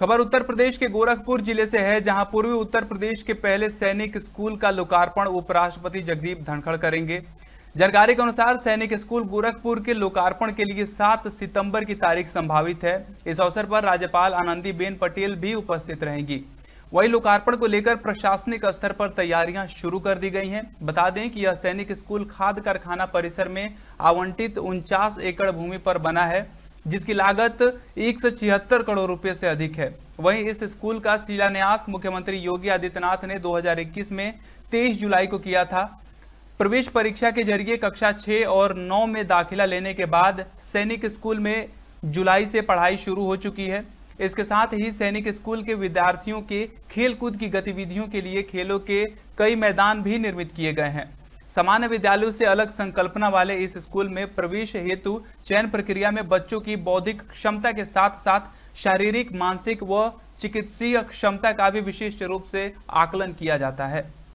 खबर उत्तर प्रदेश के गोरखपुर जिले से है जहां पूर्वी उत्तर प्रदेश के पहले सैनिक स्कूल का लोकार्पण उपराष्ट्रपति जगदीप धनखड़ करेंगे जानकारी के अनुसार सैनिक स्कूल गोरखपुर के लोकार्पण के लिए 7 सितंबर की तारीख संभावित है इस अवसर पर राज्यपाल आनंदीबेन पटेल भी उपस्थित रहेंगी वही लोकार्पण को लेकर प्रशासनिक स्तर पर तैयारियां शुरू कर दी गई हैं बता दें कि यह सैनिक स्कूल खाद कारखाना परिसर में आवंटित उनचास एकड़ भूमि पर बना है जिसकी लागत एक करोड़ रुपए से अधिक है वहीं इस स्कूल का शिलान्यास मुख्यमंत्री योगी आदित्यनाथ ने 2021 में 23 जुलाई को किया था प्रवेश परीक्षा के जरिए कक्षा 6 और 9 में दाखिला लेने के बाद सैनिक स्कूल में जुलाई से पढ़ाई शुरू हो चुकी है इसके साथ ही सैनिक स्कूल के विद्यार्थियों के खेलकूद की गतिविधियों के लिए खेलों के कई मैदान भी निर्मित किए गए हैं सामान्य विद्यालयों से अलग संकल्पना वाले इस स्कूल में प्रवेश हेतु चयन प्रक्रिया में बच्चों की बौद्धिक क्षमता के साथ साथ शारीरिक मानसिक व चिकित्सीय क्षमता का भी विशिष्ट रूप से आकलन किया जाता है